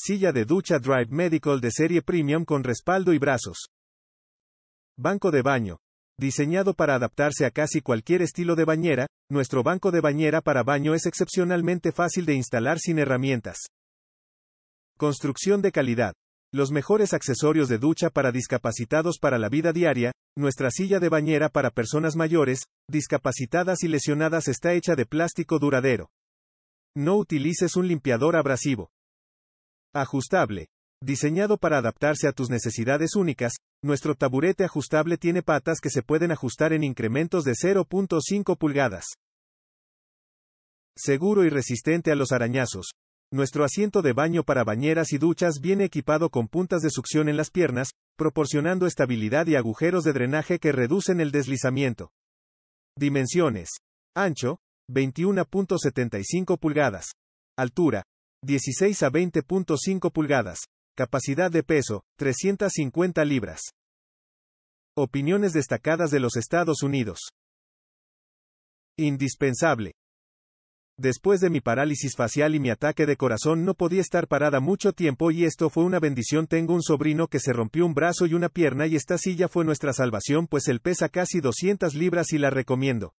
Silla de ducha Drive Medical de serie premium con respaldo y brazos. Banco de baño. Diseñado para adaptarse a casi cualquier estilo de bañera, nuestro banco de bañera para baño es excepcionalmente fácil de instalar sin herramientas. Construcción de calidad. Los mejores accesorios de ducha para discapacitados para la vida diaria, nuestra silla de bañera para personas mayores, discapacitadas y lesionadas está hecha de plástico duradero. No utilices un limpiador abrasivo. Ajustable. Diseñado para adaptarse a tus necesidades únicas, nuestro taburete ajustable tiene patas que se pueden ajustar en incrementos de 0.5 pulgadas. Seguro y resistente a los arañazos. Nuestro asiento de baño para bañeras y duchas viene equipado con puntas de succión en las piernas, proporcionando estabilidad y agujeros de drenaje que reducen el deslizamiento. Dimensiones. Ancho, 21.75 pulgadas. Altura, 16 a 20.5 pulgadas. Capacidad de peso, 350 libras. Opiniones destacadas de los Estados Unidos. Indispensable. Después de mi parálisis facial y mi ataque de corazón no podía estar parada mucho tiempo y esto fue una bendición. Tengo un sobrino que se rompió un brazo y una pierna y esta silla fue nuestra salvación pues él pesa casi 200 libras y la recomiendo.